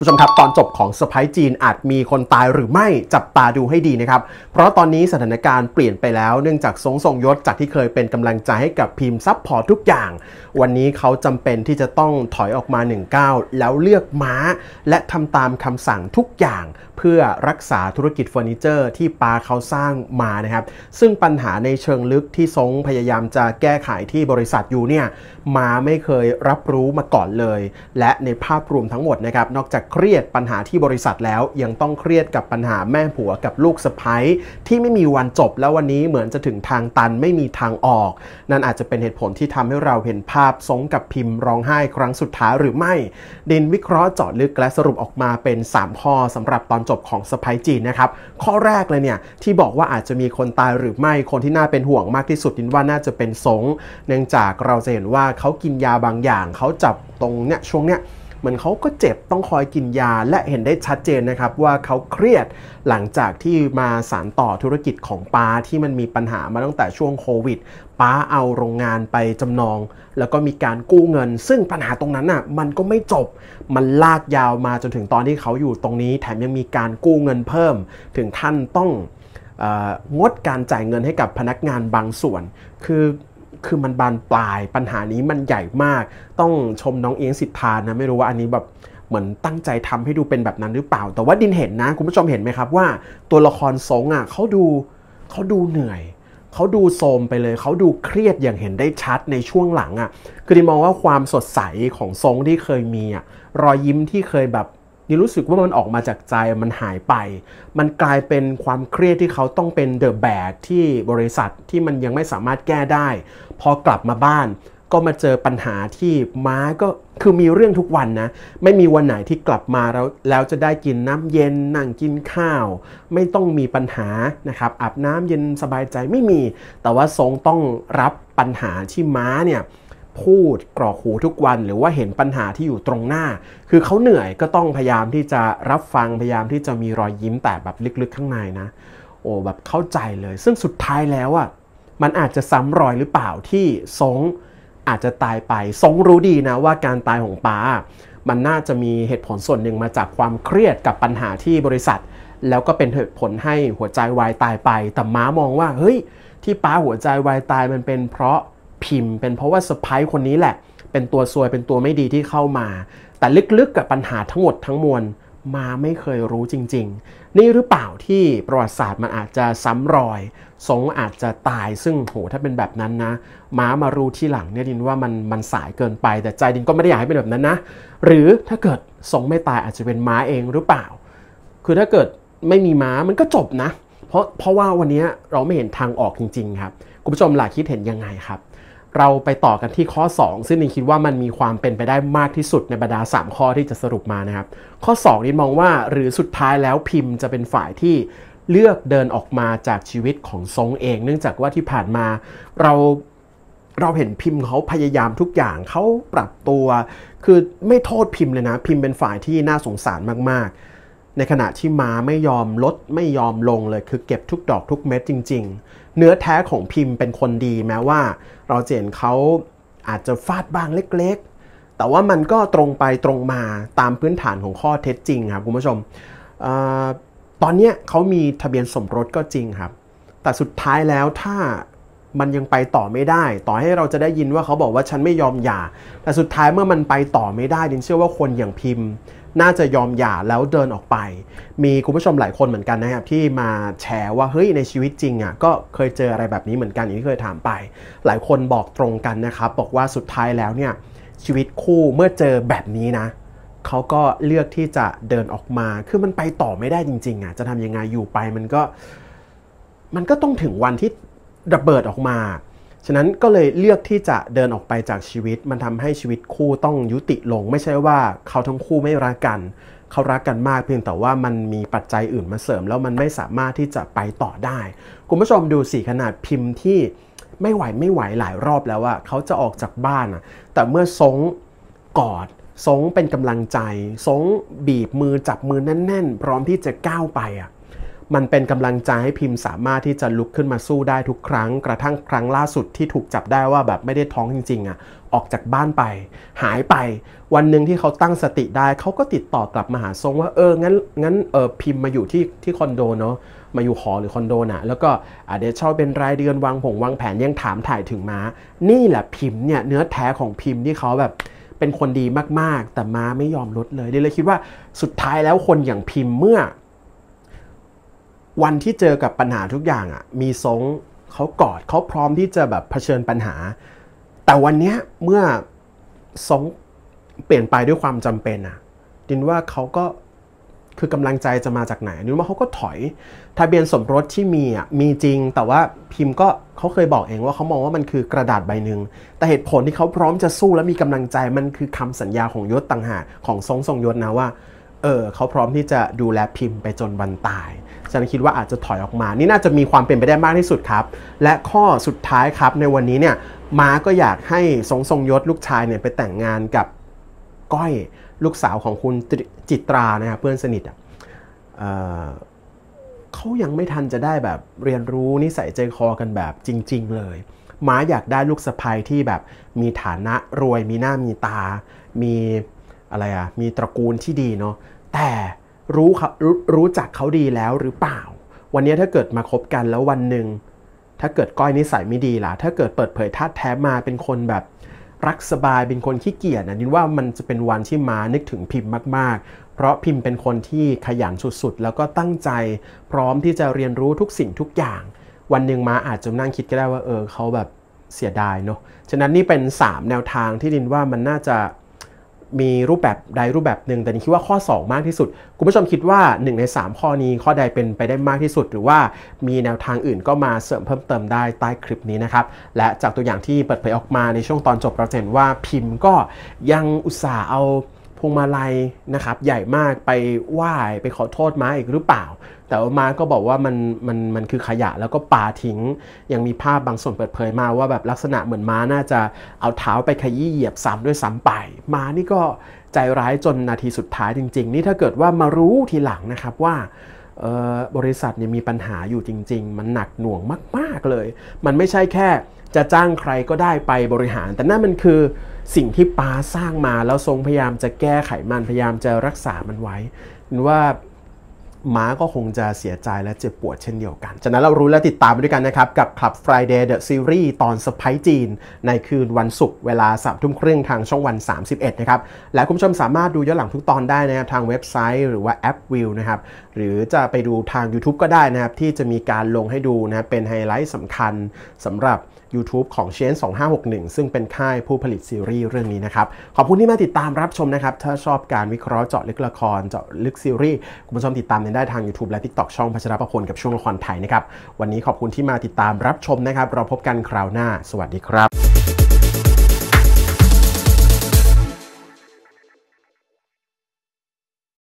ผู้ชมครับ ตอนจบของสไปายจีนอาจมีคนตายหรือไม่จับตาดูให้ดีนะครับ เพราะตอนนี้สถานการณ์เปลี่ยนไปแล้วเนื่องจากทรงทรงยศจากที่เคยเป็นกำลังใจให้กับพิมพ์ซับพอร์ตทุกอย่าง วันนี้เขาจำเป็นที่จะต้องถอยออกมา1วแล้วเลือกม้าและทำตามคำสั่งทุกอย่าง เพื่อรักษาธุรกิจเฟอร์นิเจอร์ ที่ปาเขาสร้างมานะครับ ซึ่งปัญหาในเชิงลึกที่ทรงพยายามจะแก้ไขที่บริษัทอยู่เนี่ยม้าไม่เคยรับรู้มาก่อนเลย และในภาพรวมทั้งหมดนะครับนอกจากเครียดปัญหาที่บริษัทแล้วยังต้องเครียดกับปัญหาแม่ผัวกับลูกสะพ้ยที่ไม่มีวันจบแล้ววันนี้เหมือนจะถึงทางตันไม่มีทางออกนั่นอาจจะเป็นเหตุผลที่ทำให้เราเห็นภาพสงกับพิมพ์ร้องไห้ ครั้งสุดท้ายหรือไม่ ดินวิเคราะห์เจาะลึกและสรุปออกมาเป็น 3 ข้อสำหรับตอนจบของสะพ้ยจีนนะครับข้อแรกเลยเนี่ยที่บอกว่าอาจจะมีคนตายหรือไม่คนที่น่าเป็นห่วงมากที่สุดดินว่าน่าจะเป็นสง เนื่องจากเราจะเห็นว่าเขากินยาบางอย่างเขาจับตรงเนี้ยช่วงเนี้ยเหมือนเขาก็เจ็บต้องคอยกินยาและเห็นได้ชัดเจนนะครับว่าเขาเครียดหลังจากที่มาสารต่อธุรกิจของป้าที่มันมีปัญหามาตั้งแต่ช่วงโควิด ป้าเอาโรงงานไปจำนอง แล้วก็มีการกู้เงินซึ่งปัญหาตรงนั้นน่ะมันก็ไม่จบมันลากยาวมาจนถึงตอนที่เขาอยู่ตรงนี้ แถมยังมีการกู้เงินเพิ่ม ถึงท่านต้องงดการจ่ายเงินให้กับพนักงานบางส่วน คือคือมันบานปลายปัญหานี้มันใหญ่มาก ต้องชมน้องเอียงสิทธานะ ไม่รู้ว่าอันนี้แบบเหมือนตั้งใจทำให้ดูเป็นแบบนั้นหรือเปล่า แต่ว่าดินเห็นนะ คุณผู้ชมเห็นไหมครับว่าตัวละครสงอ่ะเขาดูเขาดูเหนื่อยเขาดูโทมไปเลยเขาดูเครียดอย่างเห็นได้ชัดในช่วงหลังอ่ะคือดิมองว่าความสดใสของทรงที่เคยมีอ่ะรอยยิ้มที่เคยแบบดิ่รู้สึกว่ามันออกมาจากใจมันหายไป มันกลายเป็นความเครียดที่เขาต้องเป็นเดอะแบกที่บริษัทที่มันยังไม่สามารถแก้ได้ พอกลับมาบ้านก็มาเจอปัญหาที่ม้าก็คือมีเรื่องทุกวันนะ ไม่มีวันไหนที่กลับมาแล้วแล้วจะได้กินน้ำเย็นนั่งกินข้าว ไม่ต้องมีปัญหานะครับอาบน้ำเย็นสบายใจไม่มี แต่ว่าทรงต้องรับปัญหาที่ม้าเนี่ยพูดกรอกหูทุกวันหรือว่าเห็นปัญหาที่อยู่ตรงหน้า คือเขาเหนื่อยก็ต้องพยายามที่จะรับฟังพยายามที่จะมีรอยยิ้มแต่แบบลึกๆข้างในนะ โอ้แบบเข้าใจเลย ซึ่งสุดท้ายแล้วอะ่ะ มันอาจจะซ้ำรอยหรือเปล่าที่สงอาจจะตายไปสงรู้ดีนะว่าการตายของป้ามันน่าจะมีเหตุผลส่วนหนึ่งมาจากความเครียดกับปัญหาที่บริษัท แล้วก็เป็นเหตุผลให้หัวใจวายตายไป แต่ม้ามองว่า เฮ้ย ที่ป้าหัวใจวายตายมันเป็นเพราะพิมพ์เป็นเพราะว่าสปายคนนี้แหละ เป็นตัวซวยเป็นตัวไม่ดีที่เข้ามา แต่ลึกๆกับปัญหาทั้งหมดทั้งมวลมาไม่เคยรู้จริงๆ นี่หรือเปล่าที่ประวัติศาสตร์มันอาจจะซ้ำรอย สงอาจจะตายซึ่งโหถ้าเป็นแบบนั้นนะ ม้ามารู้ที่หลังเนี่ยดินว่ามันมันสายเกินไป แต่ใจดินก็ไม่ได้อยากให้เป็นแบบนั้นนะ หรือถ้าเกิดสงไม่ตายอาจจะเป็นม้าเองหรือเปล่า คือถ้าเกิดไม่มีม้ามันก็จบนะเพราะเพราะว่าวันนี้เราไม่เห็นทางออกจริงๆ ครับคุณผู้ชมหลากคิดเห็นยังไงครับเราไปต่อกันที่ข้อ 2 ซึ่งนิงคิดว่ามันมีความเป็นไปได้มากที่สุดในบรรดา 3 ข้อที่จะสรุปมานะครับ ข้อ 2 นี้มองว่าหรือสุดท้ายแล้วพิมพ์จะเป็นฝ่ายที่เลือกเดินออกมาจากชีวิตของซงเอง เนื่องจากว่าที่ผ่านมาเราเราเห็นพิมพ์เขาพยายามทุกอย่างเขาปรับตัว คือไม่โทษพิมพ์เลยนะพิมพ์เป็นฝ่ายที่น่าสงสารมาก ๆ ในขณะที่มาไม่ยอมลดไม่ยอมลงเลยคือเก็บทุกดอกทุกเม็ดจริง ๆเนื้อแท้ของพิมพ์เป็นคนดีแม้ว่าเราเจนเขาอาจจะฟาดบ้างเล็ก ๆ แต่ว่ามันก็ตรงไปตรงมาตามพื้นฐานของข้อเท็จจริงครับคุณผู้ชมอตอนนี้เขามีทะเบียนสมรสก็จริงครับ แต่สุดท้ายแล้วถ้ามันยังไปต่อไม่ได้ ต่อให้เราจะได้ยินว่าเขาบอกว่าฉันไม่ยอมหย่า แต่สุดท้ายเมื่อมันไปต่อไม่ได้ดินเชื่อว่าคนอย่างพิมพ์น่าจะยอมหย่าแล้วเดินออกไป มีคุณผู้ชมหลายคนเหมือนกันนะครับที่มาแชร์ว่าเฮ้ยในชีวิตจริงอ่ะก็เคยเจออะไรแบบนี้เหมือนกันอย่างที่เคยถามไป หลายคนบอกตรงกันนะครับบอกว่าสุดท้ายแล้วเนี่ยชีวิตคู่เมื่อเจอแบบนี้นะเขาก็เลือกที่จะเดินออกมาคือมันไปต่อไม่ได้จริงๆอ่ะจะทำยังไงอยู่ไปมันก็ มันก็ต้องถึงวันที่ระเบิดออกมาฉะนั้นก็เลยเลือกที่จะเดินออกไปจากชีวิต มันทำให้ชีวิตคู่ต้องยุติลงไม่ใช่ว่าเขาทั้งคู่ไม่รักกัน เขารักกันมากเพียงแต่ว่ามันมีปัจจัยอื่นมาเสริม แล้วมันไม่สามารถที่จะไปต่อได้ คุณผู้ชมดูสีขนาดพิมพ์ที่ไม่ไหวไม่ไหวหลายรอบแล้วว่า เขาจะออกจากบ้านอะแต่เมื่อสงกอดสงเป็นกำลังใจสงบีบมือจับมือแน่นๆพร้อมที่จะก้าวไปอะมันเป็นกำลังใจให้พิมพ์สามารถที่จะลุกขึ้นมาสู้ได้ทุกครั้ง กระทั่งครั้งล่าสุดที่ถูกจับได้ว่าแบบไม่ได้ท้องจริง ๆอะ่ะออกจากบ้านไป หายไป วันหนึ่งที่เขาตั้งสติได้เขาก็ติดต่อกลับมาหาทรงว่าเอองั้นงั้นเออพิมพ์มาอยู่ที่ที่คอนโดเนาะมาอยู่หอหรือคอนโดนะ่ะแล้วก็เดี๋ยวเช่าเป็นรายเดือนวางผงวางแผนยังถามถ่ายถึงมา้านี่แหละพิมพ์เนี่ยเนื้อแท้ของพิมพ์ที่เขาแบบเป็นคนดีมากๆ แต่มาไม่ยอมลดเลยเลยคิดว่าสุดท้ายแล้วคนอย่างพิมพ์เมื่อวันที่เจอกับปัญหาทุกอย่างอะ่ะมีซงเขากอดเขาพร้อมที่จะแบบเผชิญปัญหา แต่วันเนี้ยเมื่อซงเปลี่ยนไปด้วยความจำเป็นอะ่ะดินว่าเขาก็คือกำลังใจจะมาจากไหนดินว่าเขาก็ถอยทะเบียนสมรสที่มีอ่ะมีจริงแต่ว่าพิมพ์ก็เขาเคยบอกเองว่าเขามองว่ามันคือกระดาษใบหนึ่งแต่เหตุผลที่เขาพร้อมจะสู้และมีกำลังใจมันคือคำสัญญาของยศต่างหากของซงทรงยศนะว่าเออเขาพร้อมที่จะดูแลพิมพ์ไปจนวันตายฉันคิดว่าอาจจะถอยออกมา นี่น่าจะมีความเป็นไปได้มากที่สุดครับ และข้อสุดท้ายครับในวันนี้เนี่ย ม้าก็อยากให้ทรงทรงยศลูกชายเนี่ย ไปแต่งงานกับก้อยลูกสาวของคุณจิตรา นะครับเพื่อนสนิทอ่ะเขายังไม่ทันจะได้แบบเรียนรู้นิสัยใจคอกันแบบจริง ๆ เลย ม้าอยากได้ลูกสะใภ้ที่แบบมีฐานะรวย มีหน้ามีตามีอะไรอะมีตระกูลที่ดีเนาะแต่รู้ครู้จักเขาดีแล้วหรือเปล่า วันนี้ถ้าเกิดมาคบกันแล้ววันหนึ่งถ้าเกิดก้อยนิสัยไม่ดีล่ะ ถ้าเกิดเปิดเผยท่าแท้มาเป็นคนแบบรักสบายเป็นคนขี้เกียจนะนินว่ามันจะเป็นวันที่มานึกถึงพิมพ์มาก ๆ เพราะพิมพ์เป็นคนที่ขยันสุดๆแล้วก็ตั้งใจพร้อมที่จะเรียนรู้ทุกสิ่งทุกอย่าง วันหนึ่งมาอาจจะนั่งคิดก็ได้ว่า เออเขาแบบเสียดายเนาะฉะนั้นนี่เป็น3แนวทางที่ดินว่ามันน่าจะมีรูปแบบใดรูปแบบหนึ่งแต่นี่คิดว่าข้อ 2 มากที่สุด คุณผู้ชมคิดว่า 1 ใน 3 ข้อนี้ ข้อใดเป็นไปได้มากที่สุด หรือว่ามีแนวทางอื่นก็มาเสริมเพิ่มเติมได้ใต้คลิปนี้นะครับ และจากตัวอย่างที่เปิดเผยออกมาในช่วงตอนจบเราเห็นว่าพิมพ์ก็ยังอุตส่าห์เอาวงมาลัยนะครับใหญ่มากไปไหว้ไปขอโทษม้าอีกหรือเปล่า แต่ว่าม้าก็บอกว่ามันมันมันคือขยะแล้วก็ปาทิ้ง ยังมีภาพบางส่วนเปิดเผยมาว่าแบบลักษณะเหมือนม้าน่าจะเอาเท้าไปขยี้เหยียบซ้ำด้วยซ้ำไปม้านี่ก็ใจร้ายจนนาทีสุดท้ายจริงๆ นี่ถ้าเกิดว่ามารู้ทีหลังนะครับว่าบริษัทเนี่ยมีปัญหาอยู่จริงๆ มันหนักหน่วงมากๆเลย มันไม่ใช่แค่จะจ้างใครก็ได้ไปบริหาร แต่นั่นมันคือสิ่งที่ปาสร้างมาแล้วทรงพยายามจะแก้ไขมัน พยายามจะรักษามันไว้ว่าม้าก็คงจะเสียใจและเจ็บปวดเช่นเดียวกัน จากนั้นเรารู้และติดตามไปด้วยกันนะครับ กับ Club Friday The Series ตอนสไปจีน ในคืนวันศุกร์เวลาสามทุ่มครึ่งทางช่องวัน 31 นะครับ และคุณผู้ชมสามารถดูย้อนหลังทุกตอนได้นะครับ ทางเว็บไซต์ หรือว่าแอปวิวนะครับ หรือจะไปดูทาง YouTube ก็ได้นะครับ ที่จะมีการลงให้ดูนะเป็นไฮไลท์สำคัญสำหรับ YouTube ของ c h a n 2561 ซึ่งเป็นค่ายผู้ผลิตซีรีส์เรื่องนี้นะครับ ขอบคุณที่มาติดตามรับชมนะครับ ถ้าชอบการวิเคราะห์เจาะลึกละครเจาะลึกซีรีส์คุณผู้ชมติดตามได้ทาง YouTube และ TikTok ช่องพัชรประพลกับช่วงละครไทยนะครับ วันนี้ขอบคุณที่มาติดตามรับชมนะครับ เราพบกันคราวหน้าสวัสดีครับ